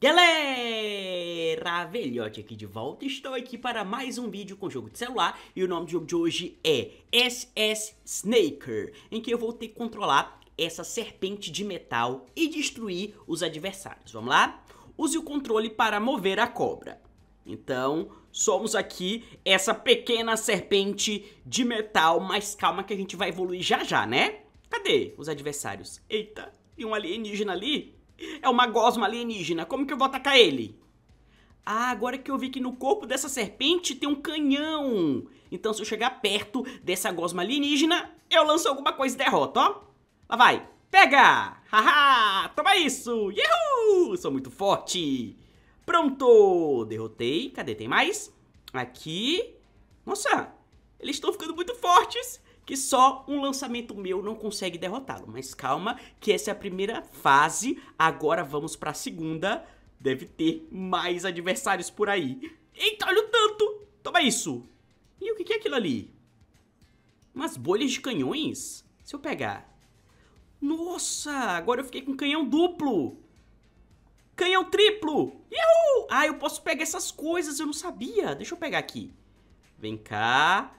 Galera, Velhote aqui de volta, estou aqui para mais um vídeo com jogo de celular e o nome do jogo de hoje é SS Snaker, em que eu vou ter que controlar essa serpente de metal e destruir os adversários, vamos lá? Use o controle para mover a cobra. Então, somos aqui essa pequena serpente de metal, mas calma que a gente vai evoluir já já, né? Cadê os adversários? Eita, e um alienígena ali? É uma gosma alienígena, como que eu vou atacar ele? Ah, agora que eu vi que no corpo dessa serpente tem um canhão. Então se eu chegar perto dessa gosma alienígena, eu lanço alguma coisa e derroto. ó. Lá vai. Pega! Haha! Toma isso! Yahoo! Sou muito forte! Pronto! Derrotei. Cadê? Tem mais? Aqui. Nossa! Eles estão ficando muito fortes! Que só um lançamento meu não consegue derrotá-lo. Mas calma, que essa é a primeira fase. Agora vamos pra segunda. Deve ter mais adversários por aí. Eita, olha o tanto! Toma isso! E o que é aquilo ali? Umas bolhas de canhões? Se eu pegar... Nossa, agora eu fiquei com canhão duplo! Canhão triplo! Uhul! Ah, eu posso pegar essas coisas, eu não sabia. Deixa eu pegar aqui. Vem cá.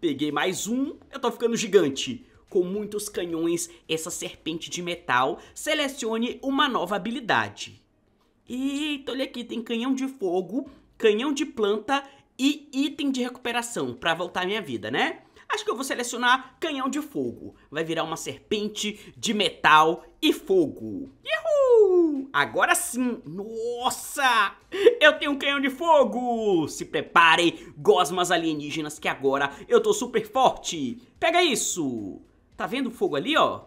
Peguei mais um. Eu tô ficando gigante com muitos canhões essa serpente de metal, selecione uma nova habilidade. Eita, olha aqui, tem canhão de fogo, canhão de planta e item de recuperação para voltar à minha vida, né? Acho que eu vou selecionar canhão de fogo. Vai virar uma serpente de metal e fogo. Uhul! Agora sim! Nossa! Eu tenho um canhão de fogo! Se preparem, gosmas alienígenas, que agora eu tô super forte! Pega isso! Tá vendo o fogo ali, ó?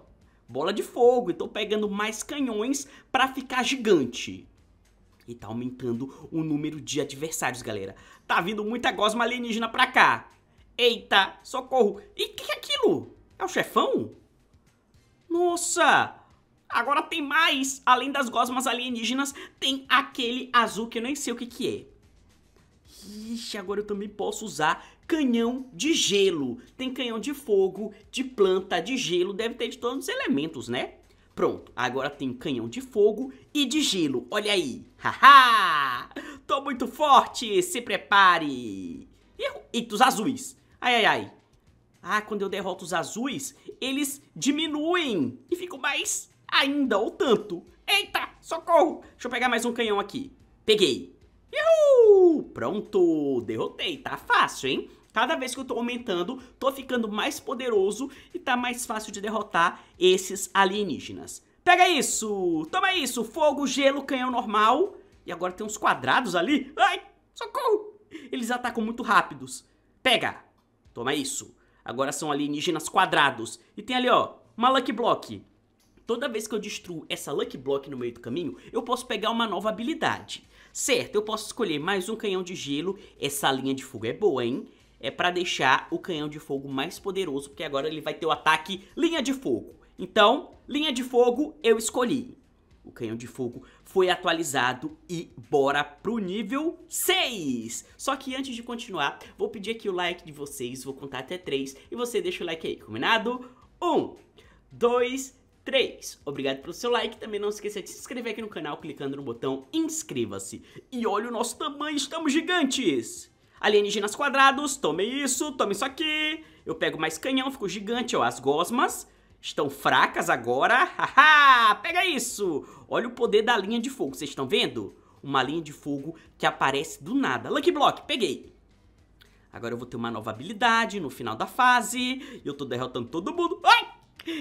Bola de fogo, estou pegando mais canhões para ficar gigante. E tá aumentando o número de adversários, galera. Tá vindo muita gosma alienígena pra cá. Eita, socorro. E o que, que é aquilo? É o chefão? Nossa, Agora tem mais! Além das gosmas alienígenas, tem aquele azul que eu nem sei o que, que é. Ixi, agora eu também posso usar canhão de gelo. Tem canhão de fogo, de planta, de gelo, deve ter de todos os elementos, né? Pronto, agora tem canhão de fogo e de gelo, olha aí. Haha! Tô muito forte, se prepare. Eita, os azuis. Ai, ai, ai. Ah, quando eu derroto os azuis, eles diminuem e ficam mais ainda, ou tanto. Eita, socorro. Deixa eu pegar mais um canhão aqui. Peguei. Uhul! Pronto, derrotei, tá fácil, hein? Cada vez que eu tô aumentando, tô ficando mais poderoso e tá mais fácil de derrotar esses alienígenas. Pega isso! Toma isso! Fogo, gelo, canhão normal. E agora tem uns quadrados ali. Ai, socorro! Eles atacam muito rápidos. Pega! Toma isso. Agora são alienígenas quadrados. E tem ali, ó, uma Lucky Block. Toda vez que eu destruo essa Lucky Block no meio do caminho, eu posso pegar uma nova habilidade. Certo, eu posso escolher mais um canhão de gelo. Essa linha de fogo é boa, hein? é para deixar o canhão de fogo mais poderoso, porque agora ele vai ter o ataque linha de fogo. Então, linha de fogo eu escolhi. O canhão de fogo foi atualizado e bora pro nível 6! Só que antes de continuar, vou pedir aqui o like de vocês, vou contar até 3 e você deixa o like aí, combinado? 1, 2, 3. Obrigado pelo seu like. Também não esqueça de se inscrever aqui no canal clicando no botão inscreva-se. E olha o nosso tamanho, estamos gigantes! Alienígenas quadrados, tome isso, tome isso aqui. Eu pego mais canhão, fico gigante, ó. As gosmas estão fracas agora. Haha, pega isso. Olha o poder da linha de fogo, vocês estão vendo? Uma linha de fogo que aparece do nada. Lucky Block, peguei. Agora eu vou ter uma nova habilidade no final da fase. E eu tô derrotando todo mundo. Ai!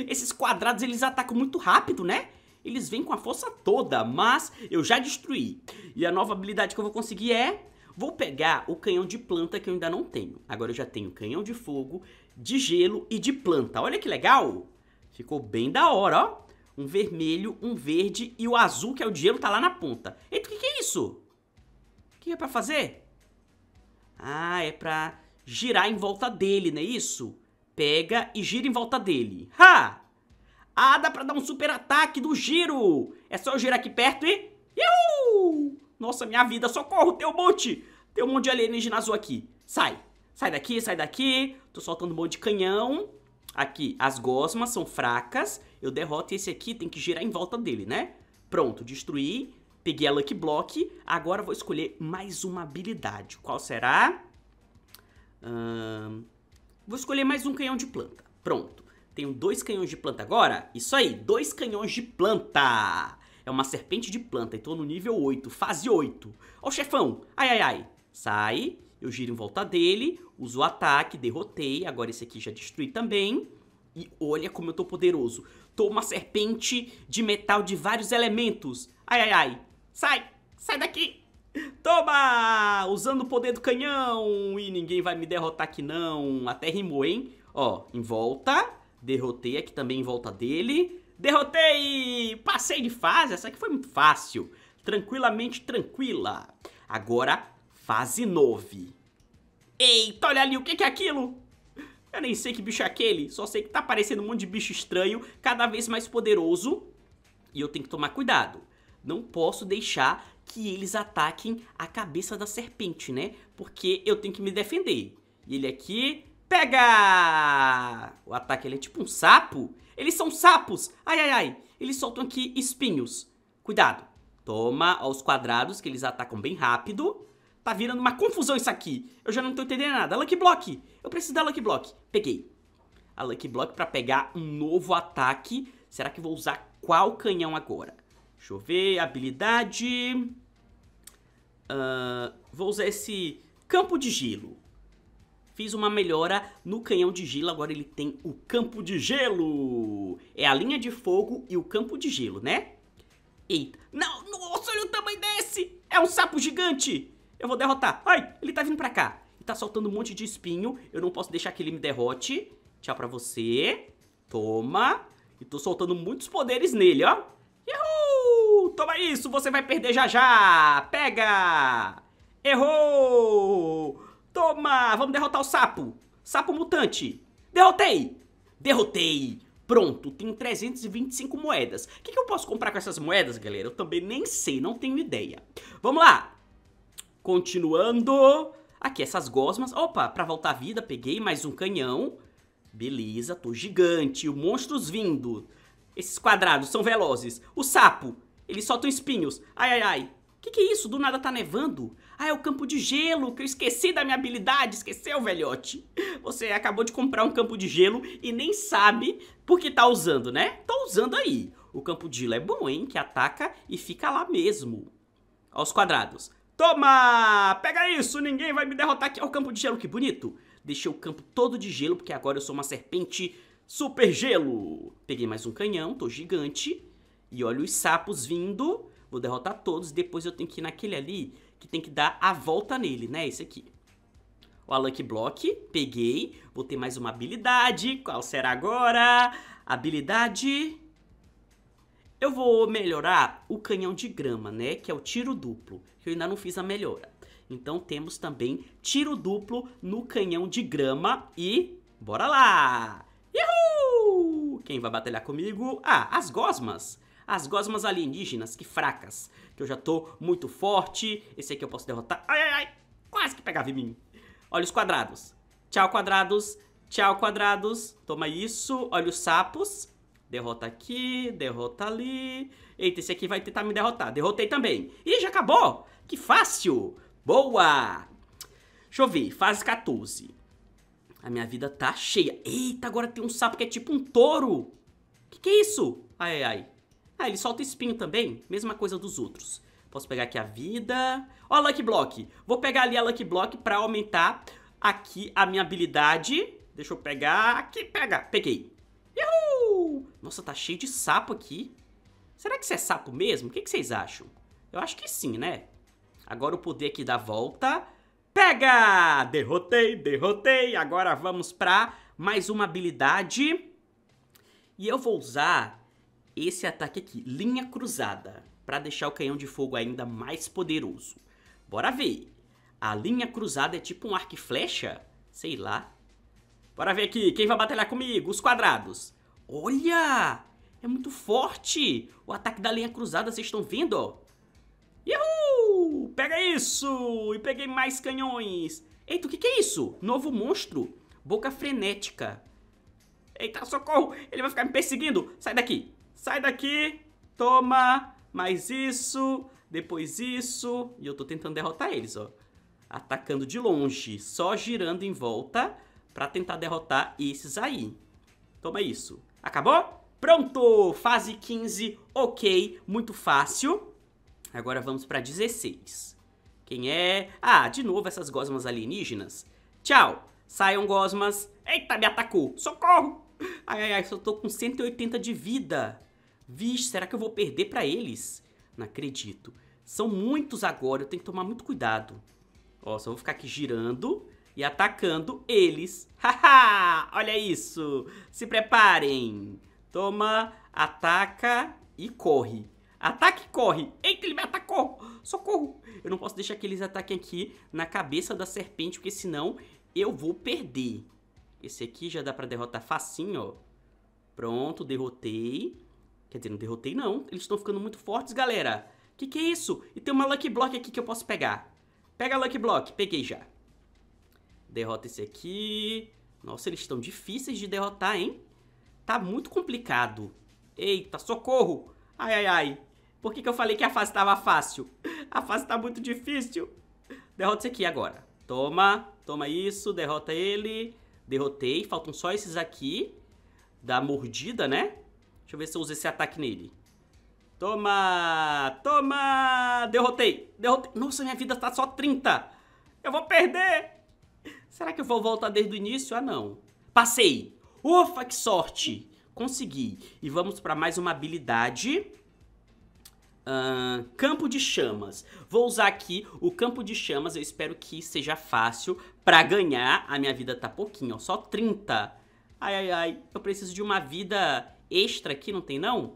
Esses quadrados, eles atacam muito rápido, né? Eles vêm com a força toda, mas eu já destruí. E a nova habilidade que eu vou conseguir é Vou pegar o canhão de planta que eu ainda não tenho. Agora eu já tenho canhão de fogo, de gelo e de planta. Olha que legal! Ficou bem da hora, ó. Um vermelho, um verde e o azul, que é o de gelo, tá lá na ponta. Eita, o que, que é isso? O que é pra fazer? Ah, é pra girar em volta dele, não é isso? Pega e gira em volta dele. Ha! Ah, dá pra dar um super ataque do giro! É só eu girar aqui perto e... Iuhu! Nossa, minha vida, socorro, tem um monte. Tem um monte de alienígena azul aqui. Sai. Sai daqui, sai daqui. Tô soltando um monte de canhão. Aqui, as gosmas são fracas. Eu derroto esse aqui, tem que girar em volta dele, né? Pronto, destruí. Peguei a Lucky Block. Agora vou escolher mais uma habilidade. Qual será? Hum, vou escolher mais um canhão de planta. Pronto. Tenho dois canhões de planta agora. Isso aí, dois canhões de planta. É uma serpente de planta e então tô no nível 8, fase 8. Ó chefão, ai, ai, ai. Sai, eu giro em volta dele, uso o ataque, derrotei. Agora esse aqui já destruí também. E olha como eu tô poderoso. Tô uma serpente de metal de vários elementos. Ai, ai, ai. Sai, sai daqui. Toma! Usando o poder do canhão. E ninguém vai me derrotar aqui não. Até rimou, hein? Ó, em volta. Derrotei aqui também em volta dele. Derrotei! Passei de fase, essa aqui foi muito fácil. Tranquilamente tranquila. Agora, fase 9. Eita, olha ali, o que é aquilo? Eu nem sei que bicho é aquele, só sei que tá aparecendo um monte de bicho estranho, cada vez mais poderoso. E eu tenho que tomar cuidado. Não posso deixar que eles ataquem a cabeça da serpente, né? Porque eu tenho que me defender. E ele aqui... Pega! O ataque, ele é tipo um sapo. Eles são sapos. Ai, ai, ai. Eles soltam aqui espinhos. Cuidado. Toma aos quadrados, que eles atacam bem rápido. Tá virando uma confusão isso aqui. Eu já não tô entendendo nada. Lucky Block. Eu preciso da Lucky Block. Peguei. A Lucky Block pra pegar um novo ataque. Será que vou usar qual canhão agora? Deixa eu ver. Habilidade. Uh, vou usar esse campo de gelo fiz uma melhora no canhão de gelo, agora ele tem o campo de gelo. É a linha de fogo e o campo de gelo, né? Eita, não, nossa, olha o tamanho desse, é um sapo gigante. Eu vou derrotar, ai, ele tá vindo pra cá. Ele tá soltando um monte de espinho, eu não posso deixar que ele me derrote. Tchau pra você, toma. E tô soltando muitos poderes nele, ó. Uhul! Toma isso, você vai perder já já! Pega! Errou! Toma! Vamos derrotar o sapo! Sapo mutante! Derrotei! Derrotei! Pronto, tenho 325 moedas. O que, que eu posso comprar com essas moedas, galera? Eu também nem sei, não tenho ideia. Vamos lá! Continuando. Aqui, essas gosmas. Opa, pra voltar à vida, peguei mais um canhão. Beleza, tô gigante. O monstros vindo. Esses quadrados são velozes. O sapo, eles soltam espinhos. Ai, ai, ai. Que que é isso? Do nada tá nevando? Ah, é o campo de gelo, que eu esqueci da minha habilidade. Esqueceu, velhote? Você acabou de comprar um campo de gelo e nem sabe por que tá usando, né? Tô usando aí. O campo de gelo é bom, hein? Que ataca e fica lá mesmo. Ó os quadrados. Toma! Pega isso, ninguém vai me derrotar aqui. Ó o campo de gelo, que bonito. Deixei o campo todo de gelo, porque agora eu sou uma serpente super gelo. Peguei mais um canhão, tô gigante. E olha os sapos vindo. Vou derrotar todos, depois eu tenho que ir naquele ali que tem que dar a volta nele, né? Esse aqui. O Lucky Block, peguei. Vou ter mais uma habilidade. Qual será agora? Habilidade... Eu vou melhorar o canhão de grama, né? Que é o tiro duplo, que eu ainda não fiz a melhora. Então temos também tiro duplo no canhão de grama e... Bora lá! Uhul! Quem vai batalhar comigo? Ah, as gosmas! As gosmas alienígenas, que fracas. Que eu já tô muito forte. Esse aqui eu posso derrotar. Ai, ai, ai. Quase que pegava em mim. Olha os quadrados. Tchau, quadrados. Tchau, quadrados. Toma isso. Olha os sapos. Derrota aqui, derrota ali. Eita, esse aqui vai tentar me derrotar. Derrotei também. Ih, já acabou. Que fácil. Boa. Deixa eu ver. Fase 14. A minha vida tá cheia. Eita, agora tem um sapo que é tipo um touro. Que que é isso? Ai, ai, ai. Ah, ele solta espinho também? Mesma coisa dos outros. Posso pegar aqui a vida. Ó, Lucky Block. Vou pegar ali a Lucky Block pra aumentar aqui a minha habilidade. Deixa eu pegar. Aqui, pega. Peguei. Uhul! Nossa, tá cheio de sapo aqui. Será que isso é sapo mesmo? O que, que vocês acham? Eu acho que sim, né? Agora o poder aqui da volta. Pega! Derrotei, derrotei. Agora vamos pra mais uma habilidade. E eu vou usar esse ataque aqui, linha cruzada, para deixar o canhão de fogo ainda mais poderoso. Bora ver. A linha cruzada é tipo um arco e flecha? Sei lá. Bora ver aqui, quem vai batalhar comigo? Os quadrados. Olha! É muito forte! O ataque da linha cruzada, vocês estão vendo? ó? Pega isso! E peguei mais canhões. Eita, o que, que é isso? Novo monstro. Boca frenética. Eita, socorro! Ele vai ficar me perseguindo! Sai daqui! sai daqui, toma, mais isso, depois isso. E eu tô tentando derrotar eles, ó. Atacando de longe, só girando em volta pra tentar derrotar esses aí. Toma isso. Acabou? Pronto! Fase 15, ok, muito fácil. Agora vamos pra 16. Quem é? Ah, de novo essas gosmas alienígenas. Tchau! Saiam gosmas. Eita, me atacou! Socorro! Ai, ai, ai, só tô com 180 de vida. Vixe, será que eu vou perder para eles? Não acredito. São muitos agora, eu tenho que tomar muito cuidado. Ó, só vou ficar aqui girando e atacando eles. Haha, olha isso. Se preparem. Toma, ataca e corre. Ataque e corre. Eita, ele me atacou. Socorro. Eu não posso deixar que eles ataquem aqui na cabeça da serpente, porque senão eu vou perder. Esse aqui já dá pra derrotar facinho, ó. Pronto, derrotei. Quer dizer, não derrotei não. Eles estão ficando muito fortes, galera. Que que é isso? E tem uma Lucky Block aqui que eu posso pegar. Pega a Lucky Block. Peguei já. Derrota esse aqui. Nossa, eles estão difíceis de derrotar, hein? Tá muito complicado. Eita, socorro! Ai, ai, ai. Por que, que eu falei que a fase tava fácil? A fase tá muito difícil. Derrota esse aqui agora. Toma, toma isso, derrota ele. Derrotei. Faltam só esses aqui. Da mordida, né? Deixa eu ver se eu uso esse ataque nele. Toma! Toma! Derrotei! Derrotei! Nossa, minha vida tá só 30! Eu vou perder! Será que eu vou voltar desde o início? Ah, não. Passei! Ufa, que sorte! Consegui. E vamos para mais uma habilidade. Uh, campo de chamas. Vou usar aqui o campo de chamas. Eu espero que seja fácil para ganhar. A minha vida tá pouquinho, ó, só 30. Ai, ai, ai. Eu preciso de uma vida Extra aqui não tem não?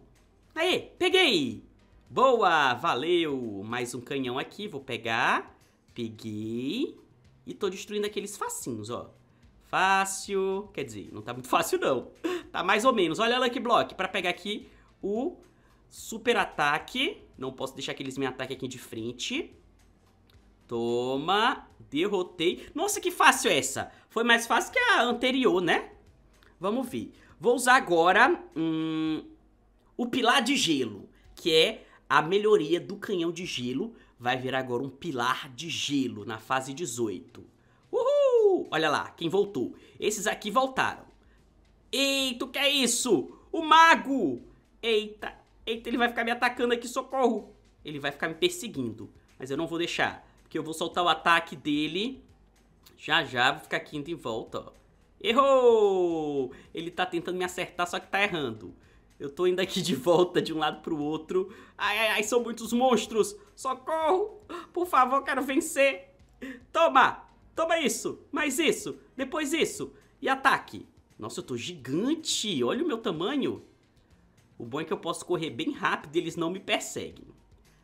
Aê, peguei! Boa, valeu! Mais um canhão aqui, vou pegar. Peguei. E tô destruindo aqueles facinhos, ó. Fácil. Quer dizer, não tá muito fácil não. Tá mais ou menos. Olha Lucky Block, pra pegar aqui o super ataque. Não posso deixar que eles me ataquem aqui de frente. Toma, derrotei. Nossa, que fácil é essa. Foi mais fácil que a anterior, né? Vamos ver. Vou usar agora hum, o pilar de gelo, que é a melhoria do canhão de gelo. Vai vir agora um pilar de gelo na fase 18. Uhul! Olha lá, quem voltou. Esses aqui voltaram. Eita, o que é isso? O mago! Eita, eita, ele vai ficar me atacando aqui, socorro! Ele vai ficar me perseguindo, mas eu não vou deixar, porque eu vou soltar o ataque dele. Já, já, vou ficar aqui indo em volta, ó. Errou! Ele tá tentando me acertar, só que tá errando. Eu tô indo aqui de volta de um lado pro outro. Ai, ai, ai, são muitos monstros! Socorro! Por favor, quero vencer! Toma! Toma isso! Mais isso! Depois isso! E ataque! Nossa, eu tô gigante! Olha o meu tamanho! O bom é que eu posso correr bem rápido e eles não me perseguem.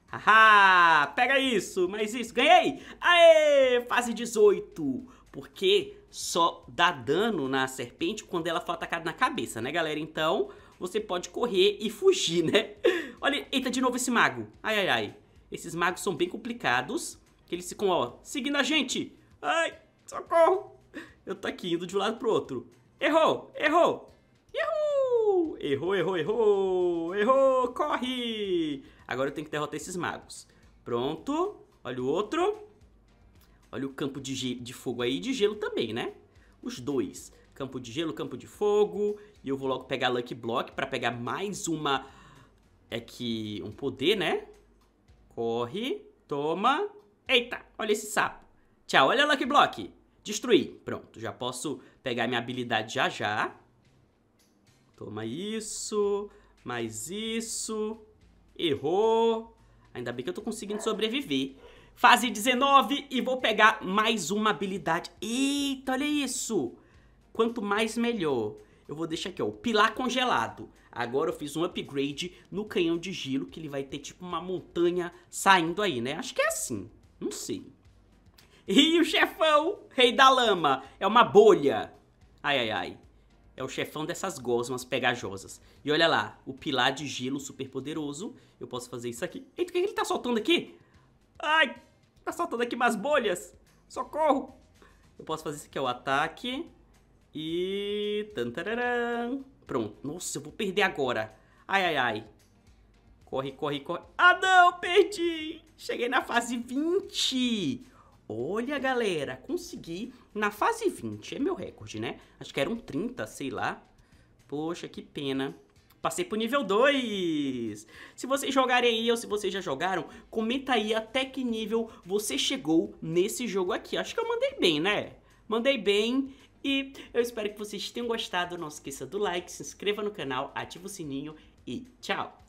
Haha! Pega isso! Mais isso! Ganhei! Aê! Fase 18! Porque só dá dano na serpente quando ela for atacada na cabeça, né, galera? Então, você pode correr e fugir, né? Olha, eita, de novo esse mago. Ai, ai, ai. Esses magos são bem complicados. Que eles ficam, ó, seguindo a gente. Ai, socorro. Eu tô aqui indo de um lado pro outro. Errou, errou. Errou, errou, errou, errou. Errou, corre. Agora eu tenho que derrotar esses magos. Pronto. Olha o outro. Olha o campo de, de fogo aí e de gelo também, né? Os dois. Campo de gelo, campo de fogo. E eu vou logo pegar Lucky Block pra pegar mais uma... É que... Um poder, né? Corre. Toma. Eita, olha esse sapo. Tchau, olha Lucky Block. Destruir. Pronto, já posso pegar minha habilidade já já. Toma isso. Mais isso. Errou. Ainda bem que eu tô conseguindo sobreviver. Fase 19 e vou pegar mais uma habilidade. Eita, olha isso! Quanto mais, melhor. Eu vou deixar aqui, ó, o pilar congelado. Agora eu fiz um upgrade no canhão de gelo, que ele vai ter tipo uma montanha saindo aí, né? Acho que é assim, não sei. E o chefão, rei da lama, é uma bolha. Ai, ai, ai. É o chefão dessas gosmas pegajosas. E olha lá, o pilar de gelo super poderoso. Eu posso fazer isso aqui. Eita, o que ele tá soltando aqui? Ai, Tá soltando aqui umas bolhas. Socorro. Eu posso fazer isso aqui, é o ataque. E... Tantararam. Pronto. Nossa, eu vou perder agora. Ai, ai, ai. Corre, corre, corre. Ah, não, perdi. Cheguei na fase 20. Olha, galera, consegui na fase 20. É meu recorde, né? Acho que eram 30, sei lá. Poxa, que pena. Passei pro nível 2. Se vocês jogarem aí ou se vocês já jogaram, comenta aí até que nível você chegou nesse jogo aqui. Acho que eu mandei bem, né? Mandei bem e eu espero que vocês tenham gostado. Não esqueça do like, se inscreva no canal, ativa o sininho e tchau!